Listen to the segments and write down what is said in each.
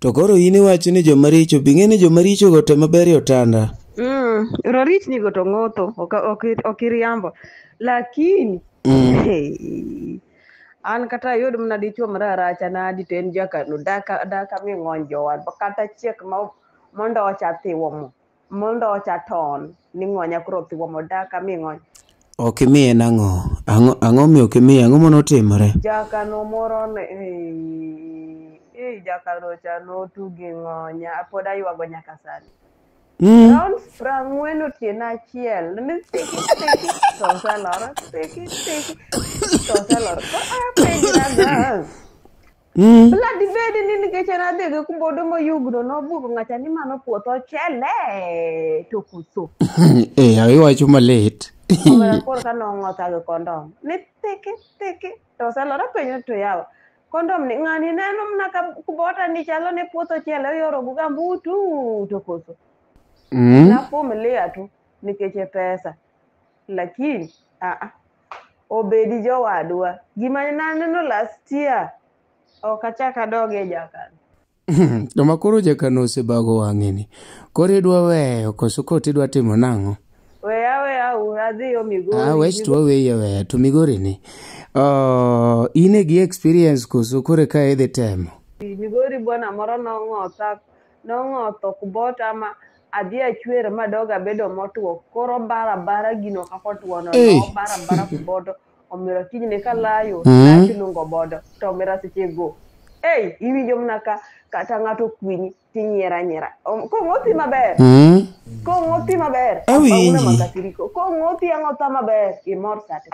To koro in iwacho ni joma richo bi ng'eni joma richo go te maber yotanda. E mm, rorich ni go to ng'otho ok ok okiriambo. Lakini mm. an kata yod mna dichuo mara racha na di ten jaka no daka daka mi ngonjo wal kata chek ma mondo ocha thiwo mo. Mondo ocha ton ni ngonya kro thiwo mo daka mi ngonjo. Ok imiye nang'o? Ang'o ang'o mi ok imiye? Ang'o mono timore? Jaka no moro ne eh, hey, jakarocha notugi ng'onya pod aywago nyaka sani mm. round prang'wen otieno achiel ni tikitiki to oselor tikitiki to oselor koapenjinaga Mm. bladi bedi ni nikech en adhi gi kumbodo moyugno nobugo ng'acha ni mano puoth ochele to kuso eh, iwacho malit koro kanong'othagi kondom ni thiki thiki to oselora penyo to yawa kondom ni ng'ani neno mna ka kubota ni chalo ne puotho chielo e yoro buga mbutu to koso mm. Mm-hmm. napum lia tu nikeche pesa lakini a a obedi jowadwa gima naneno last year ok achak adoge jakano to makoro jakano osebago wang'e ni koro idwa weyo koso kot idwa timo nang'o weya weya u adhi omigori awech ah, to aweyi aweya to migori ni uh, in gi experience koso koro ka idhi temo migori bwana moro nong'otha nong'otho kubota ma adhi achwer madog abedo motwo koro barabara gino kako twono hey. no, barabara kubodo omira kiny ne kalayo kilungo mm -hmm. bodo to omira seche go ei hey, iwinjo mna ka kata ng'ato kwinyi tinyiera nyiera kong'othi maber mm. kong'othi maber kong'othi ang'otha maber imor sate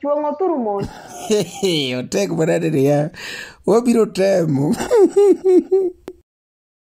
chuong' othuru mon otek manadeni ya wabiro temo